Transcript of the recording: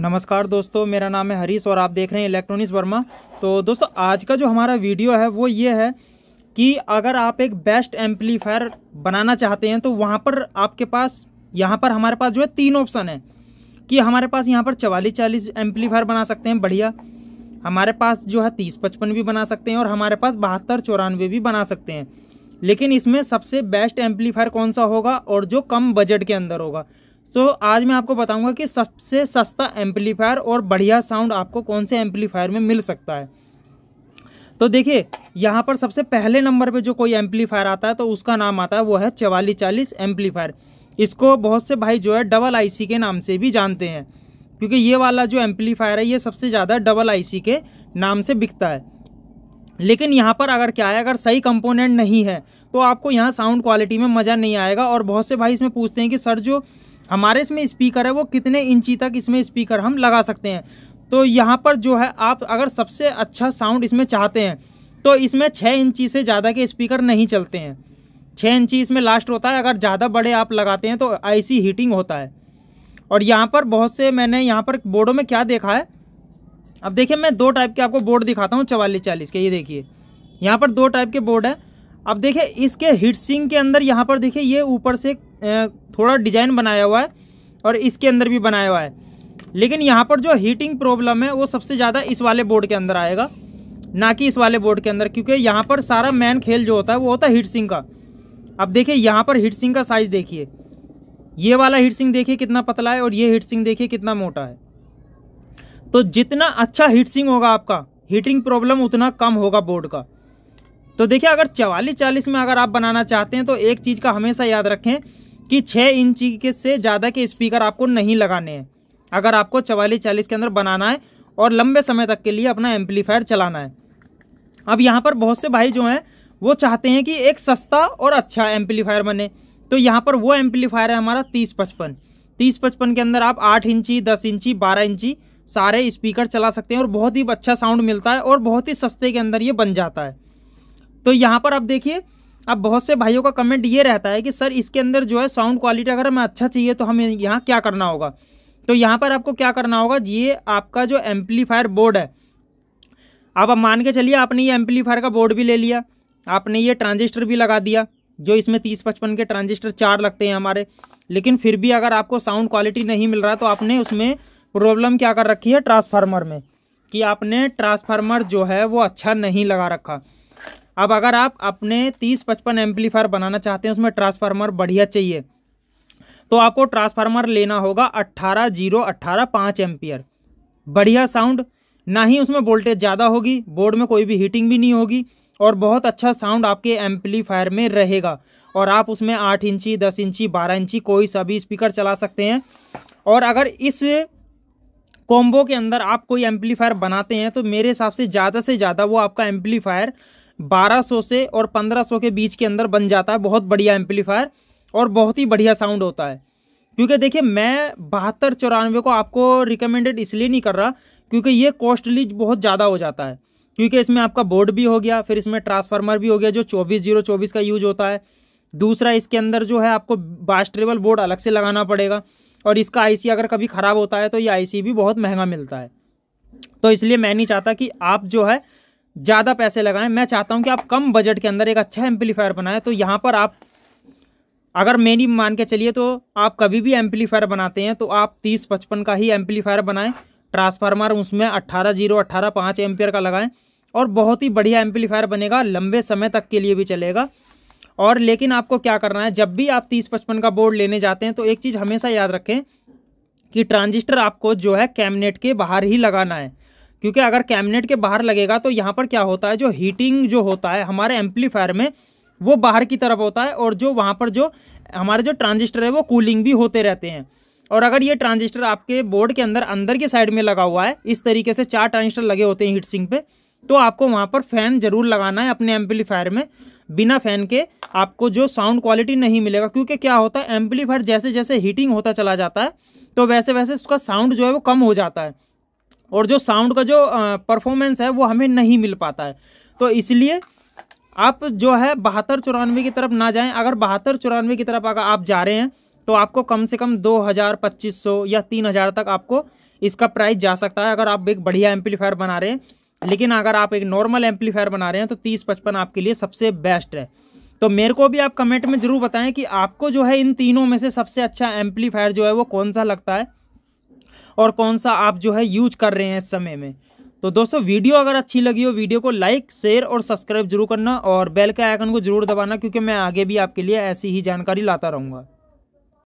नमस्कार दोस्तों मेरा नाम है हरीश और आप देख रहे हैं इलेक्ट्रॉनिक्स वर्मा तो दोस्तों आज का जो हमारा वीडियो है वो ये है कि अगर आप एक बेस्ट एम्पलीफायर बनाना चाहते हैं तो वहाँ पर आपके पास यहाँ पर हमारे पास जो है तीन ऑप्शन है कि हमारे पास यहाँ पर चवालीस चालीस एम्पलीफायर बना सकते हैं बढ़िया हमारे पास जो है तीस पचपन भी बना सकते हैं और हमारे पास बहत्तर चौरानवे भी बना सकते हैं लेकिन इसमें सबसे बेस्ट एम्पलीफायर कौन सा होगा और जो कम बजट के अंदर होगा सो so, आज मैं आपको बताऊंगा कि सबसे सस्ता एम्पलीफायर और बढ़िया साउंड आपको कौन से एम्पलीफायर में मिल सकता है तो देखिए यहाँ पर सबसे पहले नंबर पे जो कोई एम्पलीफायर आता है तो उसका नाम आता है वो है चवालीस चालीस एम्पलीफायर इसको बहुत से भाई जो है डबल आईसी के नाम से भी जानते हैं क्योंकि ये वाला जो एम्पलीफायर है ये सबसे ज़्यादा डबल आई के नाम से बिकता है लेकिन यहाँ पर अगर क्या है अगर सही कंपोनेंट नहीं है तो आपको यहाँ साउंड क्वालिटी में मज़ा नहीं आएगा और बहुत से भाई इसमें पूछते हैं कि सर जो हमारे इसमें स्पीकर है वो कितने इंची तक इसमें स्पीकर हम लगा सकते हैं तो यहाँ पर जो है आप अगर सबसे अच्छा साउंड इसमें चाहते हैं तो इसमें छः इंची से ज़्यादा के स्पीकर नहीं चलते हैं छः इंची इसमें लास्ट होता है अगर ज़्यादा बड़े आप लगाते हैं तो ऐसी हीटिंग होता है और यहाँ पर बहुत से मैंने यहाँ पर बोर्डों में क्या देखा है अब देखिए मैं दो टाइप के आपको बोर्ड दिखाता हूँ चवालीस चालीस के ये देखिए यहाँ पर दो टाइप के बोर्ड हैं अब देखिए इसके हीट सिंग के अंदर यहाँ पर देखिए ये ऊपर से थोड़ा डिजाइन बनाया हुआ है और इसके अंदर भी बनाया हुआ है लेकिन यहाँ पर जो हीटिंग प्रॉब्लम है वो सबसे ज़्यादा इस वाले बोर्ड के अंदर आएगा ना कि इस वाले बोर्ड के अंदर क्योंकि यहाँ पर सारा मेन खेल जो होता है वो होता है हीट सिंह का अब देखिए यहाँ पर हीट सिंह का साइज़ देखिए ये वाला हीट सिंह देखिए कितना पतला है और ये हीट सिंह देखिए कितना मोटा है तो जितना अच्छा हीट सिंह होगा आपका हीटिंग प्रॉब्लम उतना कम होगा बोर्ड का तो देखिए अगर चवालीस चालीस में अगर आप बनाना चाहते हैं तो एक चीज़ का हमेशा याद रखें कि छः इंच के से ज़्यादा के स्पीकर आपको नहीं लगाने हैं अगर आपको चवालीस चालीस के अंदर बनाना है और लंबे समय तक के लिए अपना एम्पलीफायर चलाना है अब यहाँ पर बहुत से भाई जो हैं वो चाहते हैं कि एक सस्ता और अच्छा एम्पलीफायर बने तो यहाँ पर वो एम्पलीफायर है हमारा तीस पचपन तीस पचपन के अंदर आप आठ इंची दस इंची बारह इंची सारे स्पीकर चला सकते हैं और बहुत ही अच्छा साउंड मिलता है और बहुत ही सस्ते के अंदर ये बन जाता है तो यहाँ पर आप देखिए अब बहुत से भाइयों का कमेंट ये रहता है कि सर इसके अंदर जो है साउंड क्वालिटी अगर हमें अच्छा चाहिए तो हमें यहाँ क्या करना होगा तो यहाँ पर आपको क्या करना होगा ये आपका जो एम्पलीफायर बोर्ड है आप अब मान के चलिए आपने ये एम्पलीफायर का बोर्ड भी ले लिया आपने ये ट्रांजिस्टर भी लगा दिया जो इसमें तीस पचपन के ट्रांजिस्टर चार लगते हैं हमारे लेकिन फिर भी अगर आपको साउंड क्वालिटी नहीं मिल रहा तो आपने उसमें प्रॉब्लम क्या कर रखी है ट्रांसफार्मर में कि आपने ट्रांसफार्मर जो है वो अच्छा नहीं लगा रखा अब अगर आप अपने तीस पचपन एम्पलीफायर बनाना चाहते हैं उसमें ट्रांसफार्मर बढ़िया चाहिए तो आपको ट्रांसफार्मर लेना होगा अट्ठारह जीरो अट्ठारह पाँच एम्पियर बढ़िया साउंड ना ही उसमें वोल्टेज ज़्यादा होगी बोर्ड में कोई भी हीटिंग भी नहीं होगी और बहुत अच्छा साउंड आपके एम्पलीफायर में रहेगा और आप उसमें आठ इंची दस इंची बारह इंची कोई सा भी स्पीकर चला सकते हैं और अगर इस कॉम्बो के अंदर आप कोई एम्पलीफायर बनाते हैं तो मेरे हिसाब से ज़्यादा से ज़्यादा वो आपका एम्पलीफायर 1200 से और 1500 के बीच के अंदर बन जाता है बहुत बढ़िया एम्पलीफायर और बहुत ही बढ़िया साउंड होता है क्योंकि देखिए मैं बहत्तर चौरानवे को आपको रिकमेंडेड इसलिए नहीं कर रहा क्योंकि ये कॉस्टली बहुत ज़्यादा हो जाता है क्योंकि इसमें आपका बोर्ड भी हो गया फिर इसमें ट्रांसफार्मर भी हो गया जो चौबीस जीरो चौबीस का यूज होता है दूसरा इसके अंदर जो है आपको बास्ट्रेबल बोर्ड अलग से लगाना पड़ेगा और इसका आईसी अगर कभी ख़राब होता है तो ये आईसी भी बहुत महंगा मिलता है तो इसलिए मैं नहीं चाहता कि आप जो है ज़्यादा पैसे लगाएं मैं चाहता हूं कि आप कम बजट के अंदर एक अच्छा एम्पलीफायर बनाएं तो यहाँ पर आप अगर मेरी मान के चलिए तो आप कभी भी एम्पलीफायर बनाते हैं तो आप तीस पचपन का ही एम्पलीफायर बनाएं ट्रांसफार्मर उसमें अट्ठारह जीरो अट्ठारह पाँच एम्पियर का लगाएं और बहुत ही बढ़िया एम्पलीफायर बनेगा लंबे समय तक के लिए भी चलेगा और लेकिन आपको क्या करना है जब भी आप तीस पचपन का बोर्ड लेने जाते हैं तो एक चीज़ हमेशा याद रखें कि ट्रांजिस्टर आपको जो है कैबिनेट के बाहर ही लगाना है क्योंकि अगर कैबिनेट के बाहर लगेगा तो यहाँ पर क्या होता है जो हीटिंग जो होता है हमारे एम्पलीफायर में वो बाहर की तरफ होता है और जो वहाँ पर जो हमारे जो ट्रांजिस्टर है वो कूलिंग भी होते रहते हैं और अगर ये ट्रांजिस्टर आपके बोर्ड के अंदर अंदर के साइड में लगा हुआ है इस तरीके से चार ट्रांजिस्टर लगे होते हैं हीट सिंक पे तो आपको वहाँ पर फ़ैन ज़रूर लगाना है अपने एम्पलीफायर में बिना फ़ैन के आपको जो साउंड क्वालिटी नहीं मिलेगा क्योंकि क्या होता है एम्पलीफायर जैसे जैसे हीटिंग होता चला जाता है तो वैसे वैसे उसका साउंड जो है वो कम हो जाता है और जो साउंड का जो परफॉर्मेंस है वो हमें नहीं मिल पाता है तो इसलिए आप जो है बहत्तर चौरानवे की तरफ ना जाएं अगर बहत्तर चौरानवे की तरफ अगर आप जा रहे हैं तो आपको कम से कम दो हज़ार पच्चीस सौ या तीन हज़ार तक आपको इसका प्राइस जा सकता है अगर आप एक बढ़िया एम्पलीफायर बना रहे हैं लेकिन अगर आप एक नॉर्मल एम्पलीफायर बना रहे हैं तो तीस पचपन आपके लिए सबसे बेस्ट है तो मेरे को भी आप कमेंट में ज़रूर बताएं कि आपको जो है इन तीनों में से सबसे अच्छा एम्पलीफायर जो है वो कौन सा लगता है और कौन सा आप जो है यूज कर रहे हैं इस समय में तो दोस्तों वीडियो अगर अच्छी लगी हो वीडियो को लाइक शेयर और सब्सक्राइब जरूर करना और बेल के आइकन को जरूर दबाना क्योंकि मैं आगे भी आपके लिए ऐसी ही जानकारी लाता रहूँगा